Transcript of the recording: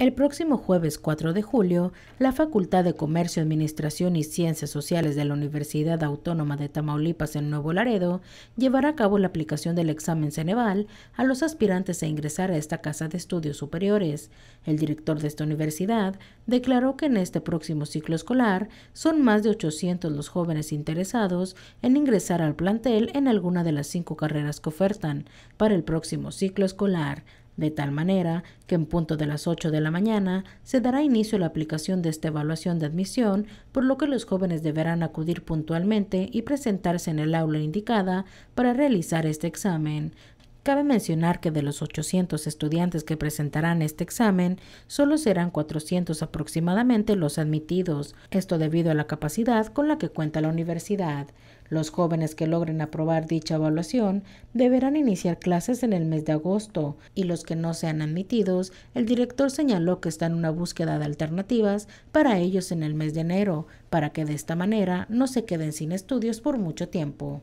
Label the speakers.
Speaker 1: El próximo jueves 4 de julio, la Facultad de Comercio, Administración y Ciencias Sociales de la Universidad Autónoma de Tamaulipas en Nuevo Laredo llevará a cabo la aplicación del examen Ceneval a los aspirantes a ingresar a esta casa de estudios superiores. El director de esta universidad declaró que en este próximo ciclo escolar son más de 800 los jóvenes interesados en ingresar al plantel en alguna de las cinco carreras que ofertan para el próximo ciclo escolar de tal manera que en punto de las 8 de la mañana se dará inicio a la aplicación de esta evaluación de admisión, por lo que los jóvenes deberán acudir puntualmente y presentarse en el aula indicada para realizar este examen. Cabe mencionar que de los 800 estudiantes que presentarán este examen, solo serán 400 aproximadamente los admitidos, esto debido a la capacidad con la que cuenta la universidad. Los jóvenes que logren aprobar dicha evaluación deberán iniciar clases en el mes de agosto y los que no sean admitidos, el director señaló que está en una búsqueda de alternativas para ellos en el mes de enero, para que de esta manera no se queden sin estudios por mucho tiempo.